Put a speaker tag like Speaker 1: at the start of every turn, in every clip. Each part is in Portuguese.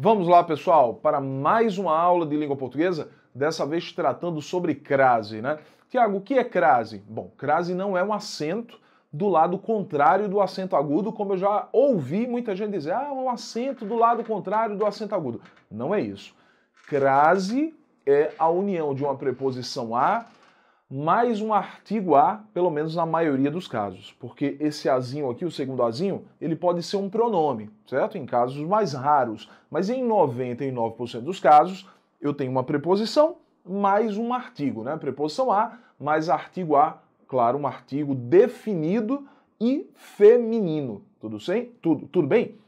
Speaker 1: Vamos lá, pessoal, para mais uma aula de língua portuguesa, dessa vez tratando sobre crase, né? Tiago, o que é crase? Bom, crase não é um acento do lado contrário do acento agudo, como eu já ouvi muita gente dizer, ah, um acento do lado contrário do acento agudo. Não é isso. Crase é a união de uma preposição a mais um artigo A, pelo menos na maioria dos casos, porque esse azinho aqui, o segundo azinho, ele pode ser um pronome, certo? Em casos mais raros, mas em 99% dos casos eu tenho uma preposição mais um artigo, né? Preposição A mais artigo A, claro, um artigo definido e feminino. Tudo bem? Tudo, tudo bem?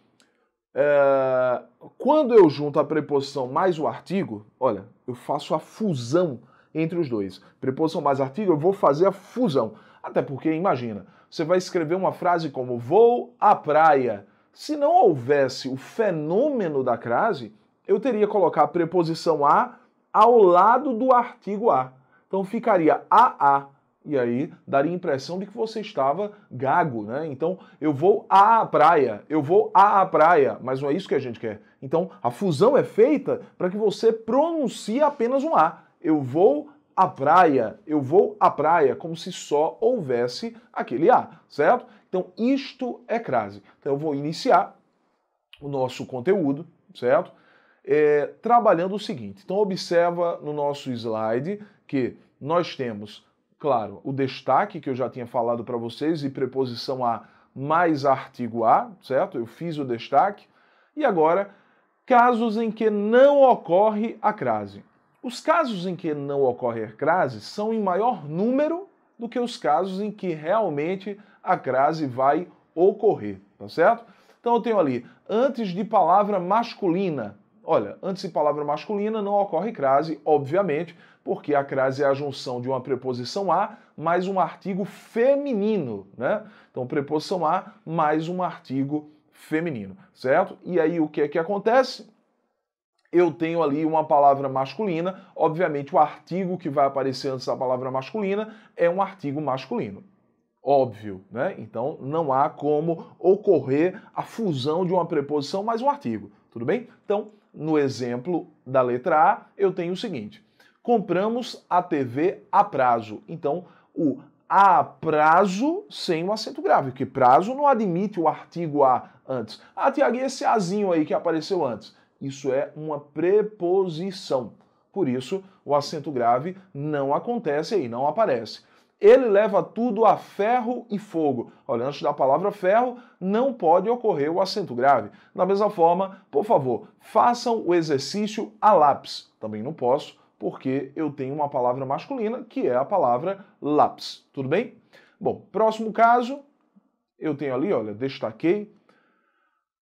Speaker 1: É... Quando eu junto a preposição mais o artigo, olha, eu faço a fusão entre os dois. Preposição mais artigo, eu vou fazer a fusão. Até porque, imagina, você vai escrever uma frase como vou à praia. Se não houvesse o fenômeno da crase, eu teria que colocar a preposição a ao lado do artigo a. Então ficaria a a. E aí daria a impressão de que você estava gago, né? Então eu vou à praia, eu vou à praia, mas não é isso que a gente quer. Então a fusão é feita para que você pronuncie apenas um a eu vou à praia, eu vou à praia, como se só houvesse aquele A, certo? Então, isto é crase. Então, eu vou iniciar o nosso conteúdo, certo? É, trabalhando o seguinte. Então, observa no nosso slide que nós temos, claro, o destaque que eu já tinha falado para vocês e preposição a mais artigo a, certo? Eu fiz o destaque. E agora, casos em que não ocorre a crase. Os casos em que não ocorre crase são em maior número do que os casos em que realmente a crase vai ocorrer, tá certo? Então eu tenho ali, antes de palavra masculina. Olha, antes de palavra masculina não ocorre crase, obviamente, porque a crase é a junção de uma preposição a mais um artigo feminino, né? Então preposição a mais um artigo feminino, certo? E aí o que é que acontece? eu tenho ali uma palavra masculina, obviamente o artigo que vai aparecer antes da palavra masculina é um artigo masculino. Óbvio, né? Então não há como ocorrer a fusão de uma preposição mais um artigo, tudo bem? Então, no exemplo da letra A, eu tenho o seguinte: compramos a TV a prazo. Então, o a prazo sem um acento grave, porque prazo não admite o artigo a antes. Ah, Tiago, esse azinho aí que apareceu antes isso é uma preposição. Por isso, o acento grave não acontece aí, não aparece. Ele leva tudo a ferro e fogo. Olha, antes da palavra ferro, não pode ocorrer o acento grave. Da mesma forma, por favor, façam o exercício a lápis. Também não posso, porque eu tenho uma palavra masculina, que é a palavra lápis. Tudo bem? Bom, próximo caso, eu tenho ali, olha, destaquei,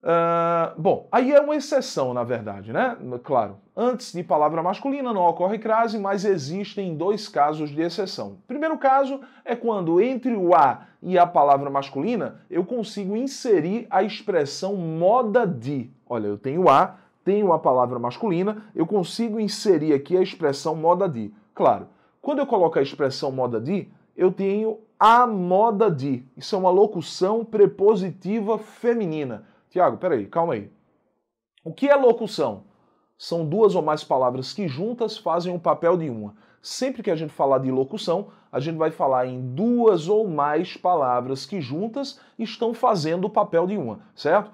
Speaker 1: ah, bom, aí é uma exceção, na verdade, né? Claro, antes de palavra masculina não ocorre crase, mas existem dois casos de exceção. Primeiro caso é quando entre o a e a palavra masculina eu consigo inserir a expressão moda de. Olha, eu tenho a, tenho a palavra masculina, eu consigo inserir aqui a expressão moda de. Claro, quando eu coloco a expressão moda de, eu tenho a moda de. Isso é uma locução prepositiva feminina Tiago, peraí, calma aí. O que é locução? São duas ou mais palavras que juntas fazem o papel de uma. Sempre que a gente falar de locução, a gente vai falar em duas ou mais palavras que juntas estão fazendo o papel de uma, certo?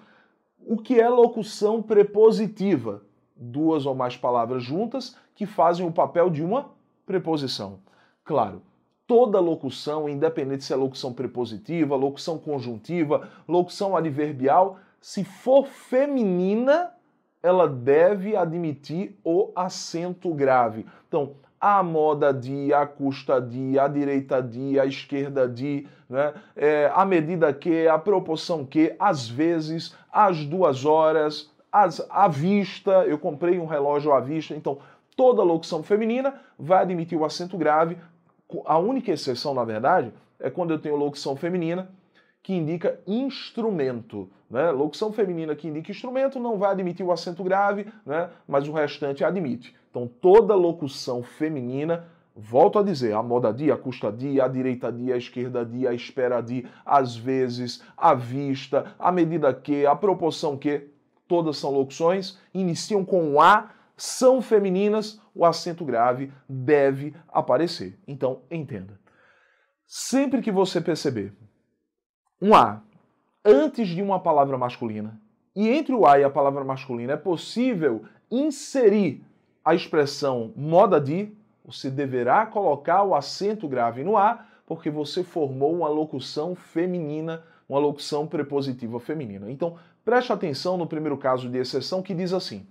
Speaker 1: O que é locução prepositiva? Duas ou mais palavras juntas que fazem o papel de uma preposição. Claro, toda locução, independente se é locução prepositiva, locução conjuntiva, locução adverbial, se for feminina, ela deve admitir o acento grave. Então, a moda de, a custa de, a direita de, a esquerda de, né? É, a medida que, a proporção que, às vezes, às duas horas, às, à vista, eu comprei um relógio à vista, então toda locução feminina vai admitir o acento grave. A única exceção, na verdade, é quando eu tenho locução feminina que indica instrumento. Né? Locução feminina que indica instrumento não vai admitir o acento grave, né? mas o restante admite. Então, toda locução feminina Volto a dizer, a moda dia, a custa dia, a direita dia, a esquerda dia, a espera dia, às vezes, à vista, à medida que, à proporção que, todas são locuções, iniciam com A, são femininas, o acento grave deve aparecer. Então, entenda. Sempre que você perceber um A antes de uma palavra masculina. E entre o a e a palavra masculina é possível inserir a expressão moda de, você deverá colocar o acento grave no A, porque você formou uma locução feminina, uma locução prepositiva feminina. Então, preste atenção no primeiro caso de exceção que diz assim: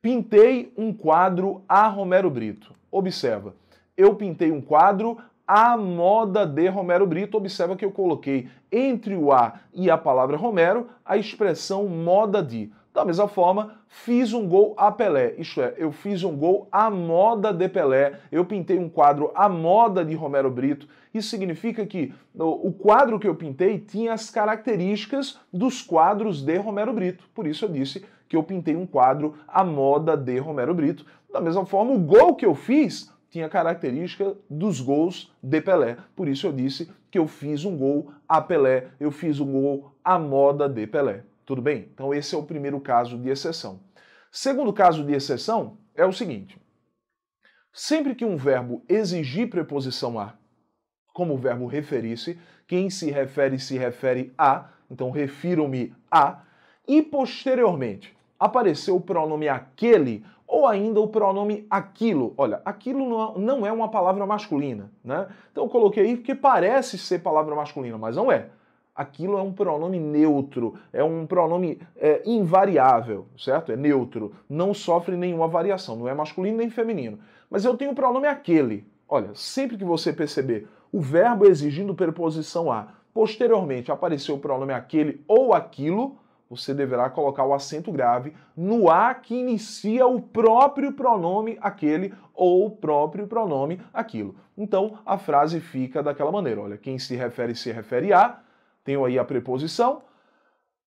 Speaker 1: Pintei um quadro a Romero Brito. Observa, eu pintei um quadro a moda de Romero Brito, observa que eu coloquei entre o A e a palavra Romero a expressão moda de. Da mesma forma, fiz um gol a Pelé, isto é, eu fiz um gol à moda de Pelé, eu pintei um quadro à moda de Romero Brito. Isso significa que o quadro que eu pintei tinha as características dos quadros de Romero Brito. Por isso eu disse que eu pintei um quadro à moda de Romero Brito. Da mesma forma, o gol que eu fiz tinha característica dos gols de Pelé. Por isso eu disse que eu fiz um gol a Pelé, eu fiz um gol à moda de Pelé. Tudo bem? Então esse é o primeiro caso de exceção. Segundo caso de exceção é o seguinte: sempre que um verbo exigir preposição a, como o verbo referir-se, quem se refere se refere a, então refiro-me a, e posteriormente apareceu o pronome aquele ou ainda o pronome aquilo. Olha, aquilo é, não é uma palavra masculina, né? Então eu coloquei aí porque parece ser palavra masculina, mas não é. Aquilo é um pronome neutro, é um pronome é, invariável, certo? É neutro, não sofre nenhuma variação, não é masculino nem feminino. Mas eu tenho o pronome aquele. Olha, sempre que você perceber o verbo exigindo preposição a, posteriormente apareceu o pronome aquele ou aquilo, você deverá colocar o acento grave no A que inicia o próprio pronome aquele ou o próprio pronome aquilo. Então a frase fica daquela maneira: olha, quem se refere se refere a, tenho aí a preposição,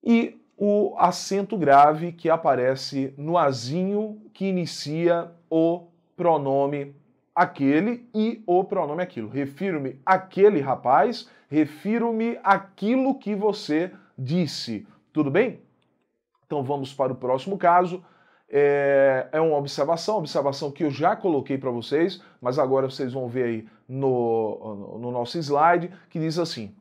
Speaker 1: e o acento grave que aparece no azinho que inicia o pronome aquele e o pronome aquilo. Refiro-me àquele rapaz, refiro-me àquilo que você disse. Tudo bem? Então vamos para o próximo caso. É, é uma observação, observação que eu já coloquei para vocês, mas agora vocês vão ver aí no, no nosso slide, que diz assim: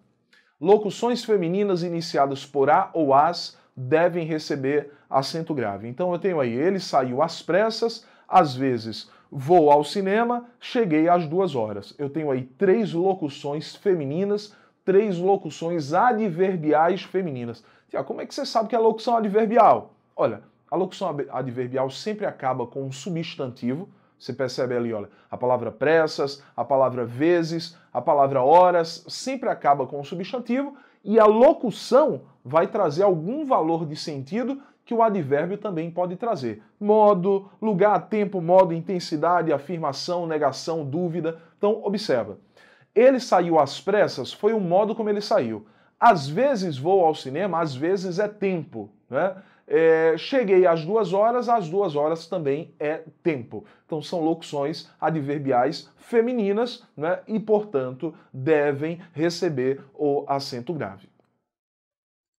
Speaker 1: locuções femininas iniciadas por A ou As devem receber acento grave. Então eu tenho aí, ele saiu às pressas, às vezes vou ao cinema, cheguei às duas horas. Eu tenho aí três locuções femininas, três locuções adverbiais femininas. Tiago, assim, como é que você sabe que é locução adverbial? Olha, a locução adverbial sempre acaba com um substantivo. Você percebe ali, olha, a palavra pressas, a palavra vezes, a palavra horas, sempre acaba com um substantivo e a locução vai trazer algum valor de sentido que o advérbio também pode trazer. Modo, lugar, tempo, modo, intensidade, afirmação, negação, dúvida. Então, observa. Ele saiu às pressas, foi o modo como ele saiu. Às vezes vou ao cinema, às vezes é tempo. Né? É, cheguei às duas horas, às duas horas também é tempo. Então são locuções adverbiais femininas né? e, portanto, devem receber o acento grave.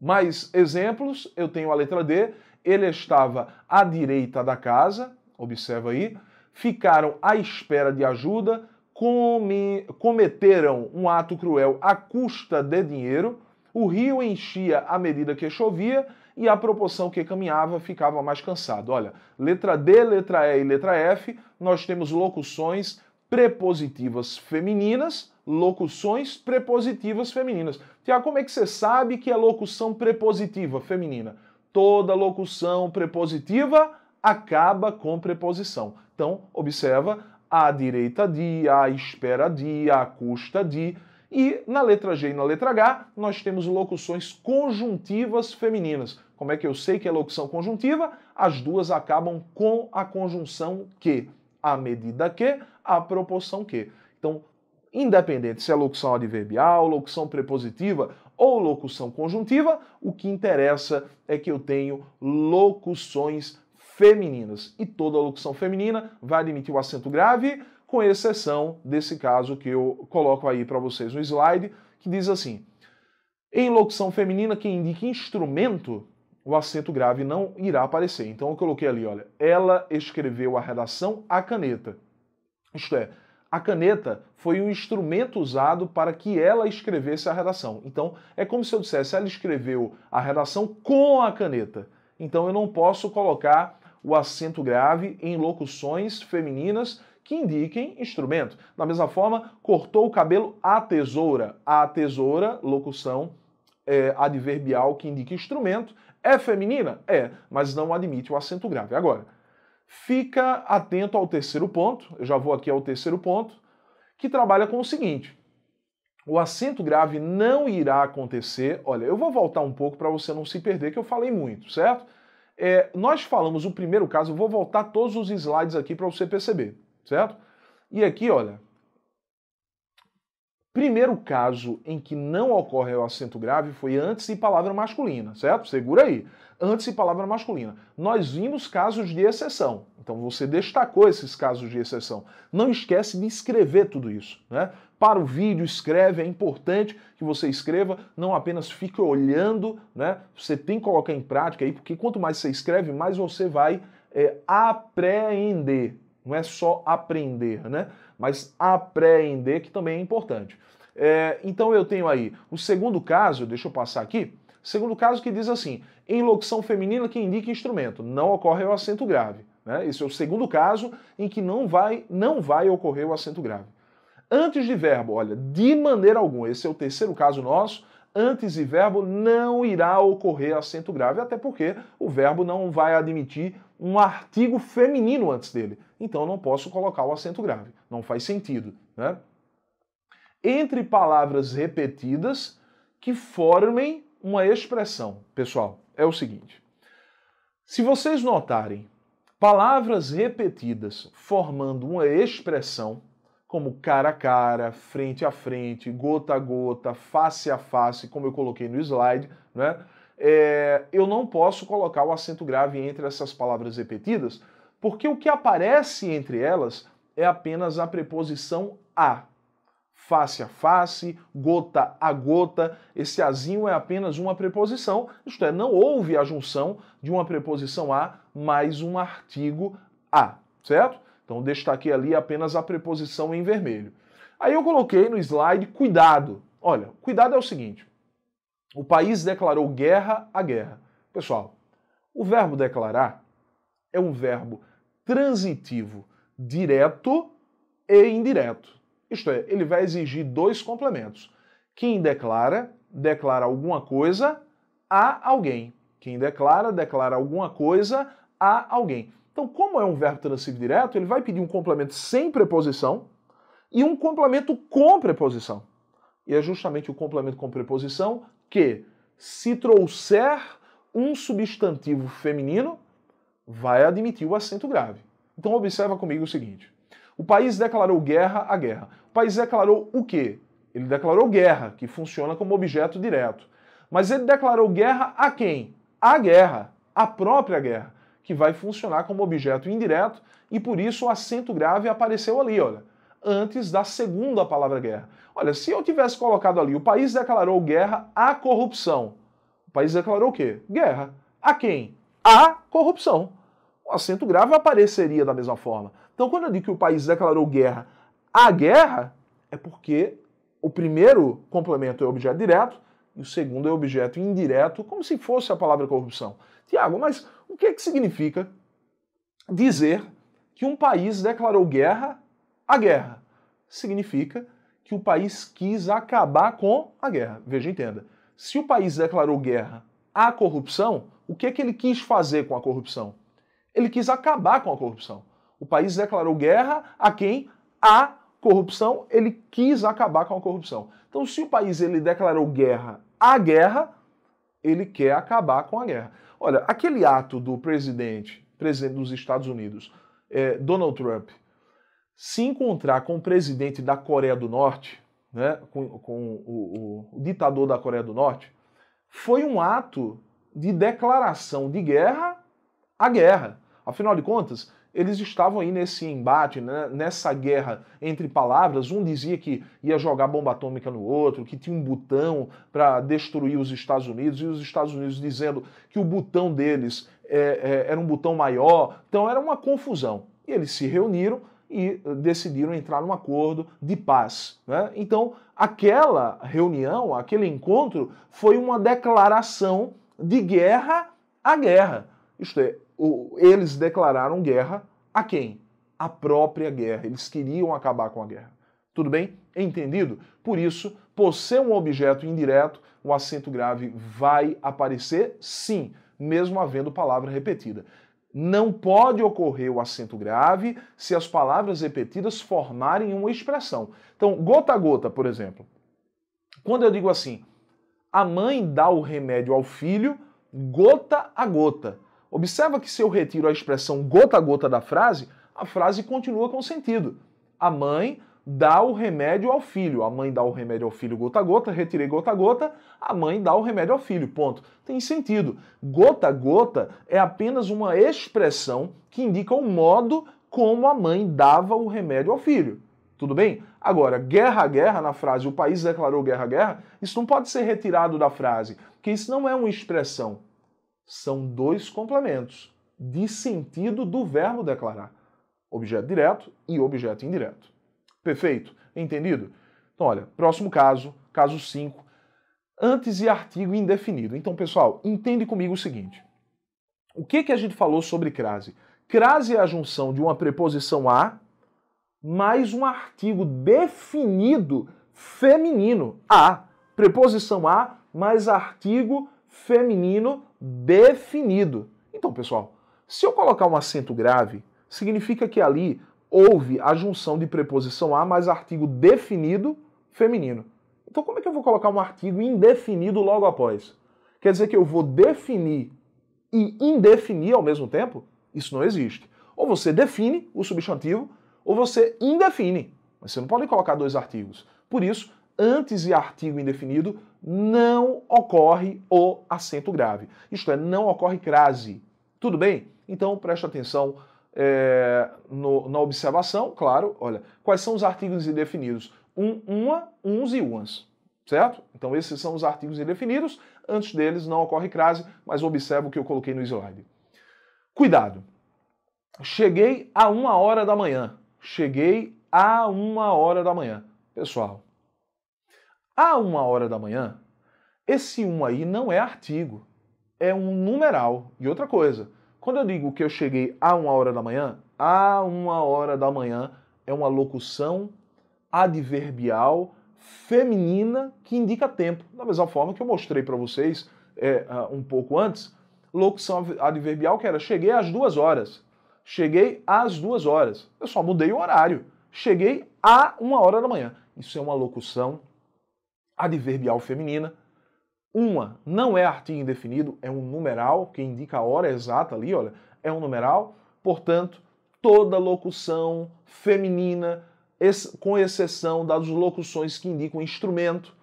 Speaker 1: Mais exemplos, eu tenho a letra D, ele estava à direita da casa, observa aí, ficaram à espera de ajuda, come, cometeram um ato cruel à custa de dinheiro, o rio enchia à medida que chovia e à proporção que caminhava ficava mais cansado. Olha, letra D, letra E e letra F, nós temos locuções prepositivas femininas, locuções prepositivas femininas. Tiago, como é que você sabe que é locução prepositiva feminina? Toda locução prepositiva acaba com preposição. Então, observa, à direita de, à espera de, à custa de e na letra G e na letra H, nós temos locuções conjuntivas femininas. Como é que eu sei que é locução conjuntiva? As duas acabam com a conjunção que, à medida que, a proporção que. Então, independente se é locução adverbial, locução prepositiva ou locução conjuntiva, o que interessa é que eu tenho locuções femininas. E toda locução feminina vai admitir o acento grave com exceção desse caso que eu coloco aí para vocês no slide, que diz assim: em locução feminina, quem indica instrumento, o acento grave não irá aparecer. Então eu coloquei ali, olha, ela escreveu a redação à caneta. Isto é, a caneta foi o instrumento usado para que ela escrevesse a redação. Então, é como se eu dissesse, ela escreveu a redação com a caneta. Então, eu não posso colocar o acento grave em locuções femininas que indiquem instrumento. Da mesma forma, cortou o cabelo à tesoura. A tesoura, locução é, adverbial que indica instrumento. É feminina? É, mas não admite o acento grave. Agora, fica atento ao terceiro ponto, eu já vou aqui ao terceiro ponto, que trabalha com o seguinte: o acento grave não irá acontecer. Olha, eu vou voltar um pouco para você não se perder, que eu falei muito, certo? É, nós falamos o primeiro caso, vou voltar todos os slides aqui para você perceber certo? E aqui, olha, primeiro caso em que não ocorre o acento grave foi antes e palavra masculina, certo? Segura aí. Antes e palavra masculina. Nós vimos casos de exceção. Então você destacou esses casos de exceção. Não esquece de escrever tudo isso, né? Para o vídeo, escreve, é importante que você escreva, não apenas fique olhando, né? Você tem que colocar em prática aí, porque quanto mais você escreve, mais você vai é, eh, apreender, não é só aprender, né? Mas apreender, que também é importante. É, então eu tenho aí o segundo caso, deixa eu passar aqui. Segundo caso que diz assim: em locução feminina que indica instrumento, não ocorre o acento grave. Né? Esse é o segundo caso em que não vai, não vai ocorrer o acento grave. Antes de verbo, olha, de maneira alguma, esse é o terceiro caso nosso, antes de verbo não irá ocorrer acento grave, até porque o verbo não vai admitir um artigo feminino antes dele. Então eu não posso colocar o acento grave. Não faz sentido, né? Entre palavras repetidas que formem uma expressão. Pessoal, é o seguinte. Se vocês notarem palavras repetidas formando uma expressão, como cara a cara, frente a frente, gota a gota, face a face, como eu coloquei no slide, né? é, eu não posso colocar o acento grave entre essas palavras repetidas, porque o que aparece entre elas é apenas a preposição a. Face a face, gota a gota, esse azinho é apenas uma preposição, isto é, não houve a junção de uma preposição a mais um artigo a, certo? Então destaquei ali apenas a preposição em vermelho. Aí eu coloquei no slide cuidado. Olha, cuidado é o seguinte: o país declarou guerra à guerra. Pessoal, o verbo declarar é um verbo transitivo direto e indireto. Isto é, ele vai exigir dois complementos. Quem declara, declara alguma coisa a alguém. Quem declara, declara alguma coisa a alguém. Então, como é um verbo transitivo direto, ele vai pedir um complemento sem preposição e um complemento com preposição. E é justamente o complemento com preposição que se trouxer um substantivo feminino, vai admitir o acento grave. Então observa comigo o seguinte: o país declarou guerra à guerra. O país declarou o quê? Ele declarou guerra, que funciona como objeto direto. Mas ele declarou guerra a quem? A guerra, a própria guerra, que vai funcionar como objeto indireto e por isso o acento grave apareceu ali, olha antes da segunda palavra guerra. Olha, se eu tivesse colocado ali, o país declarou guerra à corrupção. O país declarou o quê? Guerra. A quem? A corrupção. O acento grave apareceria da mesma forma. Então, quando eu digo que o país declarou guerra à guerra, é porque o primeiro complemento é objeto direto e o segundo é objeto indireto, como se fosse a palavra corrupção. Tiago, mas o que, é que significa dizer que um país declarou guerra a guerra. Significa que o país quis acabar com a guerra. Veja, entenda. Se o país declarou guerra à corrupção, o que é que ele quis fazer com a corrupção? Ele quis acabar com a corrupção. O país declarou guerra a quem? A corrupção, ele quis acabar com a corrupção. Então, se o país ele declarou guerra à guerra, ele quer acabar com a guerra. Olha, aquele ato do presidente, presidente dos Estados Unidos, é, Donald Trump, se encontrar com o presidente da Coreia do Norte, né, com, com o, o, o ditador da Coreia do Norte, foi um ato de declaração de guerra à guerra. Afinal de contas, eles estavam aí nesse embate, né, nessa guerra entre palavras. Um dizia que ia jogar bomba atômica no outro, que tinha um botão para destruir os Estados Unidos, e os Estados Unidos dizendo que o botão deles é, é, era um botão maior. Então era uma confusão. E eles se reuniram e decidiram entrar num acordo de paz. Né? Então, aquela reunião, aquele encontro, foi uma declaração de guerra à guerra. Isto é, o, eles declararam guerra a quem? A própria guerra. Eles queriam acabar com a guerra. Tudo bem? Entendido? Por isso, por ser um objeto indireto, o acento grave vai aparecer, sim, mesmo havendo palavra repetida. Não pode ocorrer o acento grave se as palavras repetidas formarem uma expressão. Então, gota a gota, por exemplo. Quando eu digo assim, a mãe dá o remédio ao filho gota a gota. Observa que se eu retiro a expressão gota a gota da frase, a frase continua com sentido. A mãe dá o remédio ao filho. A mãe dá o remédio ao filho gota a gota, retirei gota a gota, a mãe dá o remédio ao filho. Ponto. Tem sentido. Gota a gota é apenas uma expressão que indica o modo como a mãe dava o remédio ao filho. Tudo bem? Agora, guerra a guerra na frase o país declarou guerra a guerra, isso não pode ser retirado da frase, porque isso não é uma expressão. São dois complementos de sentido do verbo declarar: objeto direto e objeto indireto. Perfeito? Entendido? Então, olha, próximo caso, caso 5, antes e artigo indefinido. Então, pessoal, entende comigo o seguinte. O que, que a gente falou sobre crase? Crase é a junção de uma preposição a mais um artigo definido feminino a. Preposição a mais artigo feminino definido. Então, pessoal, se eu colocar um acento grave, significa que ali houve a junção de preposição a mais artigo definido feminino. Então, como é que eu vou colocar um artigo indefinido logo após? Quer dizer que eu vou definir e indefinir ao mesmo tempo? Isso não existe. Ou você define o substantivo, ou você indefine. Mas você não pode colocar dois artigos. Por isso, antes e artigo indefinido não ocorre o acento grave. Isto é, não ocorre crase. Tudo bem? Então preste atenção é, no, na observação, claro, olha, quais são os artigos indefinidos? Um, uma, uns e umas, certo? Então esses são os artigos indefinidos, antes deles não ocorre crase, mas observa o que eu coloquei no slide. Cuidado! Cheguei a uma hora da manhã. Cheguei a uma hora da manhã. Pessoal, a uma hora da manhã, esse um aí não é artigo, é um numeral. E outra coisa, quando eu digo que eu cheguei a uma hora da manhã, a uma hora da manhã é uma locução adverbial feminina que indica tempo. Da mesma forma que eu mostrei para vocês é, ah, um pouco antes, locução adverbial que era cheguei às duas horas. Cheguei às duas horas. Eu só mudei o horário. Cheguei a uma hora da manhã. Isso é uma locução adverbial feminina uma não é artigo indefinido, é um numeral que indica a hora exata ali, olha, é um numeral. Portanto, toda locução feminina, com exceção das locuções que indicam instrumento,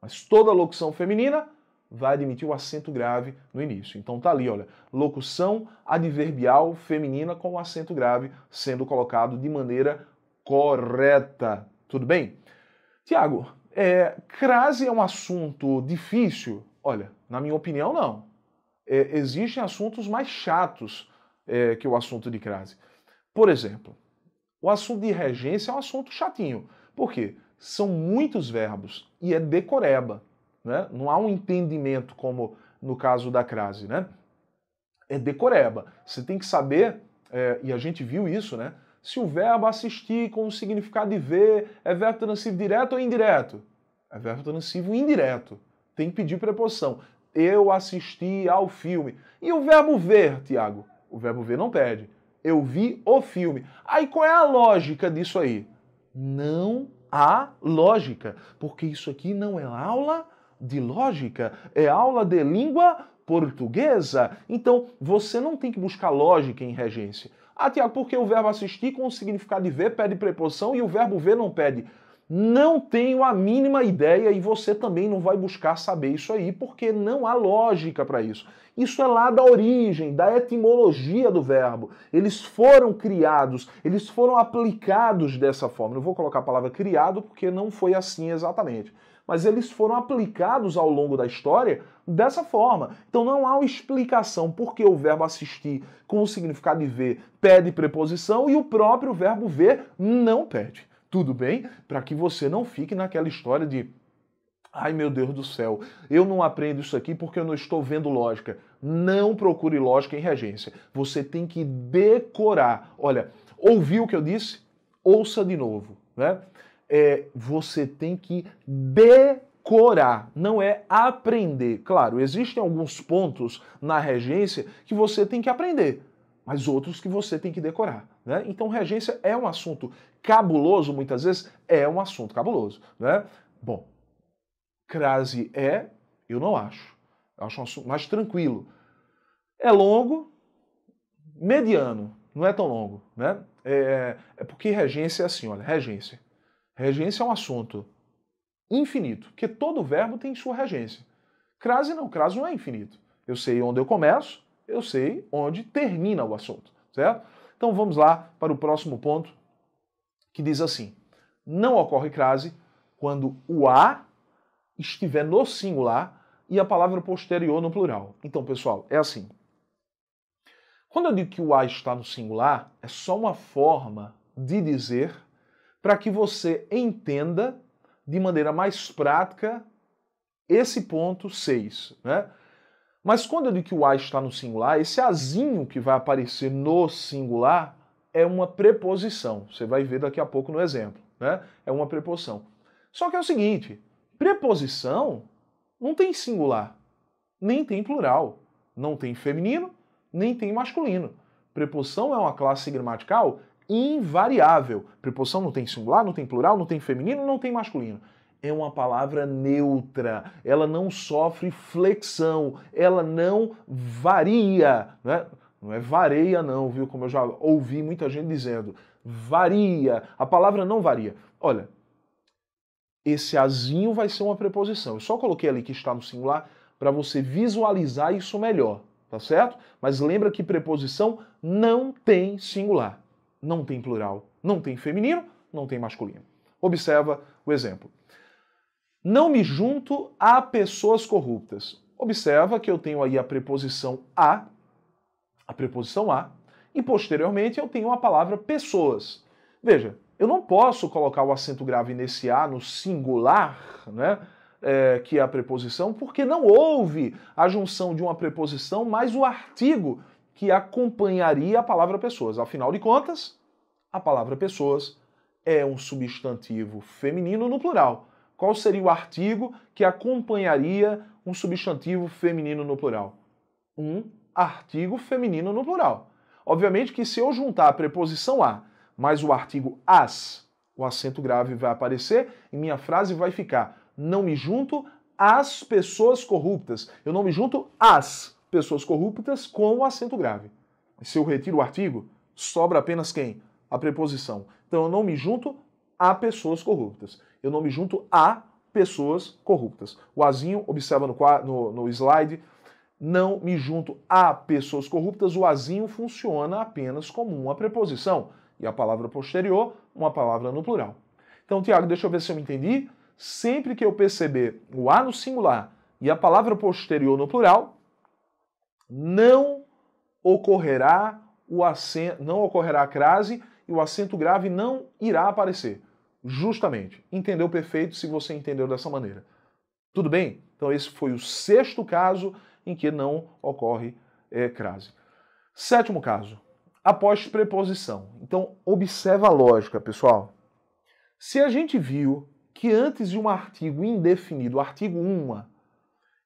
Speaker 1: mas toda locução feminina vai admitir o acento grave no início. Então tá ali, olha, locução adverbial feminina com o acento grave sendo colocado de maneira correta. Tudo bem? Tiago, é, crase é um assunto difícil? Olha, na minha opinião, não. É, existem assuntos mais chatos é, que o assunto de crase. Por exemplo, o assunto de regência é um assunto chatinho. Por quê? São muitos verbos e é decoreba. Né? Não há um entendimento como no caso da crase, né? É decoreba. Você tem que saber, é, e a gente viu isso, né? se o verbo assistir com o significado de ver é verbo transitivo direto ou indireto? É verbo transitivo indireto. Tem que pedir preposição. Eu assisti ao filme. E o verbo ver, Tiago? O verbo ver não pede. Eu vi o filme. Aí qual é a lógica disso aí? Não há lógica, porque isso aqui não é aula de lógica, é aula de língua portuguesa. Então, você não tem que buscar lógica em regência. Ah, Tiago, o verbo assistir com o significado de ver pede preposição e o verbo ver não pede? Não tenho a mínima ideia e você também não vai buscar saber isso aí, porque não há lógica para isso. Isso é lá da origem, da etimologia do verbo. Eles foram criados, eles foram aplicados dessa forma. Não vou colocar a palavra criado porque não foi assim exatamente mas eles foram aplicados ao longo da história dessa forma. Então não há uma explicação por que o verbo assistir com o significado de ver pede preposição e o próprio verbo ver não pede. Tudo bem? Para que você não fique naquela história de Ai meu Deus do céu, eu não aprendo isso aqui porque eu não estou vendo lógica. Não procure lógica em regência. Você tem que decorar. Olha, ouviu o que eu disse? Ouça de novo, né? é, você tem que decorar, não é aprender. Claro, existem alguns pontos na regência que você tem que aprender, mas outros que você tem que decorar. Né? Então, regência é um assunto cabuloso, muitas vezes é um assunto cabuloso. Né? Bom, crase é, eu não acho. Eu acho um assunto mais tranquilo. É longo, mediano, não é tão longo. Né? É, é porque regência é assim, olha, regência. Regência é um assunto infinito, porque todo verbo tem sua regência. Crase não, crase não é infinito. Eu sei onde eu começo, eu sei onde termina o assunto, certo? Então vamos lá para o próximo ponto, que diz assim: não ocorre crase quando o a estiver no singular e a palavra posterior no plural. Então, pessoal, é assim. Quando eu digo que o a está no singular, é só uma forma de dizer para que você entenda de maneira mais prática esse ponto 6. Né? Mas quando eu digo que o a está no singular, esse azinho que vai aparecer no singular é uma preposição. Você vai ver daqui a pouco no exemplo. Né? É uma preposição. Só que é o seguinte: preposição não tem singular, nem tem plural, não tem feminino, nem tem masculino. Preposição é uma classe gramatical invariável. Preposição não tem singular, não tem plural, não tem feminino, não tem masculino. É uma palavra neutra, ela não sofre flexão, ela não varia, né? Não é vareia, não, viu? Como eu já ouvi muita gente dizendo. Varia. A palavra não varia. Olha, esse azinho vai ser uma preposição. Eu só coloquei ali que está no singular para você visualizar isso melhor, tá certo? Mas lembra que preposição não tem singular não tem plural, não tem feminino, não tem masculino. Observa o exemplo. Não me junto a pessoas corruptas. Observa que eu tenho aí a preposição a, a preposição a, e posteriormente eu tenho a palavra pessoas. Veja, eu não posso colocar o acento grave nesse a no singular, né? É, que é a preposição, porque não houve a junção de uma preposição mais o artigo que acompanharia a palavra pessoas. Afinal de contas, a palavra pessoas é um substantivo feminino no plural. Qual seria o artigo que acompanharia um substantivo feminino no plural? Um artigo feminino no plural. Obviamente que se eu juntar a preposição a mais o artigo as, o acento grave vai aparecer e minha frase vai ficar: não me junto às pessoas corruptas. Eu não me junto às pessoas corruptas com o acento grave. Se eu retiro o artigo, sobra apenas quem? A preposição. Então eu não me junto a pessoas corruptas. Eu não me junto a pessoas corruptas. O Azinho, observa no, no, no slide, não me junto a pessoas corruptas. O Azinho funciona apenas como uma preposição. E a palavra posterior, uma palavra no plural. Então, Tiago, deixa eu ver se eu entendi. Sempre que eu perceber o A no singular e a palavra posterior no plural, não ocorrerá o acento, não ocorrerá a crase e o acento grave não irá aparecer. Justamente. Entendeu perfeito se você entendeu dessa maneira. Tudo bem? Então esse foi o sexto caso em que não ocorre é, crase. Sétimo caso, após preposição. Então observa a lógica, pessoal. Se a gente viu que antes de um artigo indefinido, artigo 1,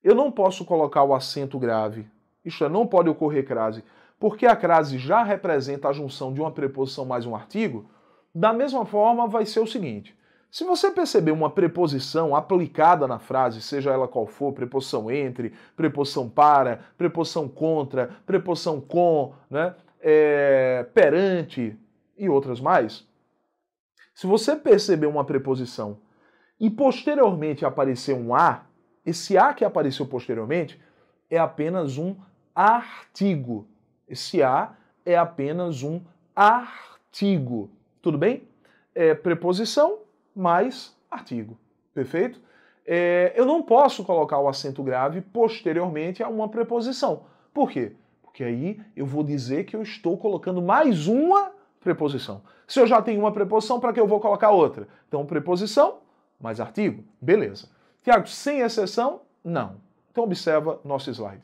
Speaker 1: eu não posso colocar o acento grave isto é, não pode ocorrer crase, porque a crase já representa a junção de uma preposição mais um artigo. Da mesma forma, vai ser o seguinte: se você perceber uma preposição aplicada na frase, seja ela qual for, preposição entre, preposição para, preposição contra, preposição com, né, é, perante e outras mais, se você perceber uma preposição e posteriormente aparecer um a, esse a que apareceu posteriormente é apenas um artigo. Esse a é apenas um artigo. Tudo bem? É preposição mais artigo. Perfeito? É, eu não posso colocar o acento grave posteriormente a uma preposição. Por quê? Porque aí eu vou dizer que eu estou colocando mais uma preposição. Se eu já tenho uma preposição, para que eu vou colocar outra? Então, preposição mais artigo? Beleza. Tiago, sem exceção? Não. Então, observa nosso slide.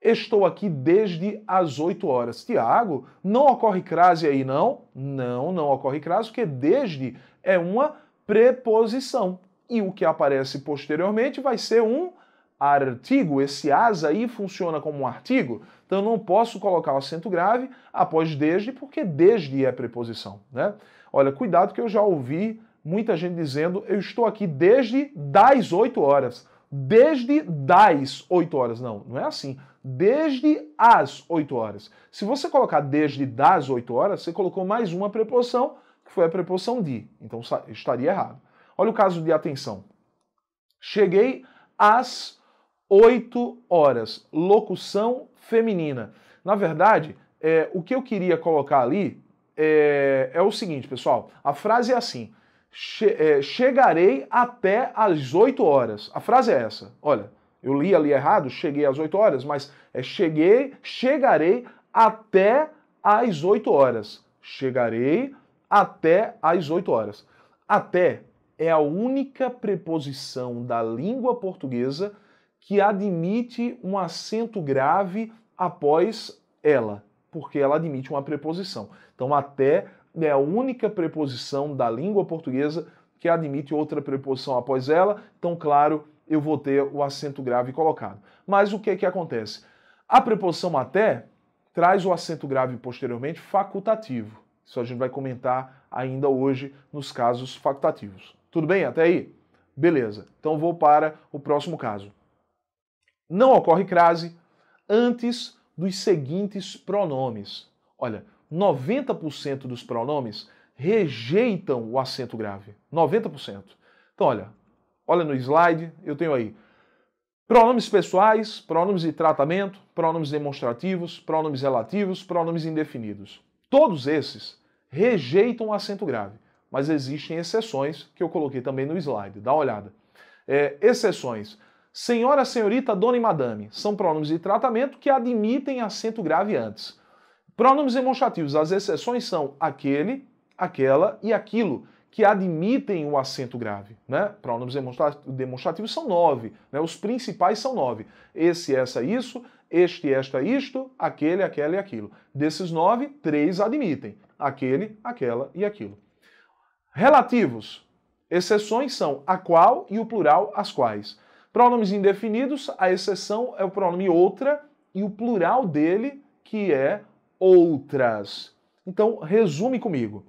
Speaker 1: Estou aqui desde as 8 horas. Tiago, não ocorre crase aí, não? Não, não ocorre crase, porque desde é uma preposição. E o que aparece posteriormente vai ser um artigo. Esse as aí funciona como um artigo. Então eu não posso colocar o acento grave após desde, porque desde é preposição. Né? Olha, cuidado que eu já ouvi muita gente dizendo: eu estou aqui desde das 8 horas desde das 8 horas. Não, não é assim. Desde as 8 horas. Se você colocar desde das 8 horas, você colocou mais uma preposição, que foi a preposição de. Então estaria errado. Olha o caso de atenção. Cheguei às 8 horas. Locução feminina. Na verdade, é, o que eu queria colocar ali é, é o seguinte, pessoal. A frase é assim: che é, chegarei até às 8 horas. A frase é essa. Olha, eu li ali errado, cheguei às 8 horas, mas é cheguei, chegarei até às 8 horas. Chegarei até às 8 horas. Até é a única preposição da língua portuguesa que admite um acento grave após ela, porque ela admite uma preposição. Então, até é a única preposição da língua portuguesa que admite outra preposição após ela, então, claro, eu vou ter o acento grave colocado. Mas o que é que acontece? A preposição até traz o acento grave posteriormente facultativo. Isso a gente vai comentar ainda hoje nos casos facultativos. Tudo bem até aí? Beleza. Então vou para o próximo caso. Não ocorre crase antes dos seguintes pronomes. Olha, 90% dos pronomes rejeitam o acento grave. 90%. Então, olha, olha no slide, eu tenho aí pronomes pessoais, pronomes de tratamento, pronomes demonstrativos, pronomes relativos, pronomes indefinidos. Todos esses rejeitam o acento grave, mas existem exceções que eu coloquei também no slide. Dá uma olhada. É, exceções. Senhora, senhorita, dona e madame são pronomes de tratamento que admitem acento grave antes. Pronomes demonstrativos, as exceções são aquele, aquela e aquilo, que admitem o acento grave. Né? Pronomes demonstrativos são nove, né? os principais são nove. Esse, essa, isso, este, esta, isto, aquele, aquela e aquilo. Desses nove, três admitem aquele, aquela e aquilo. Relativos. Exceções são a qual e o plural as quais. Pronomes indefinidos, a exceção é o pronome outra e o plural dele, que é outras. Então, resume comigo.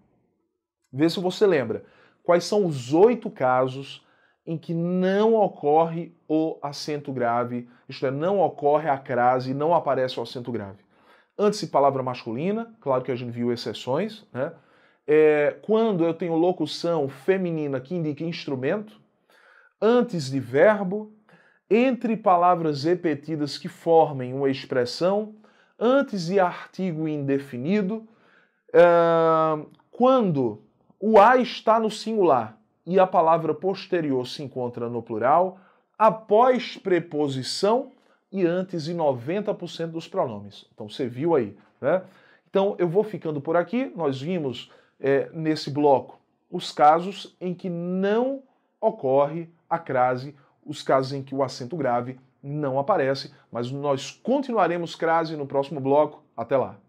Speaker 1: Vê se você lembra. Quais são os oito casos em que não ocorre o acento grave, isto é, não ocorre a crase, não aparece o acento grave? Antes de palavra masculina, claro que a gente viu exceções, né? É, quando eu tenho locução feminina que indica instrumento, antes de verbo, entre palavras repetidas que formem uma expressão, antes e artigo indefinido, eh, quando o a está no singular e a palavra posterior se encontra no plural, após preposição e antes e 90% dos pronomes. Então você viu aí, né? Então eu vou ficando por aqui. Nós vimos é, nesse bloco os casos em que não ocorre a crase, os casos em que o acento grave não aparece, mas nós continuaremos crase no próximo bloco. Até lá!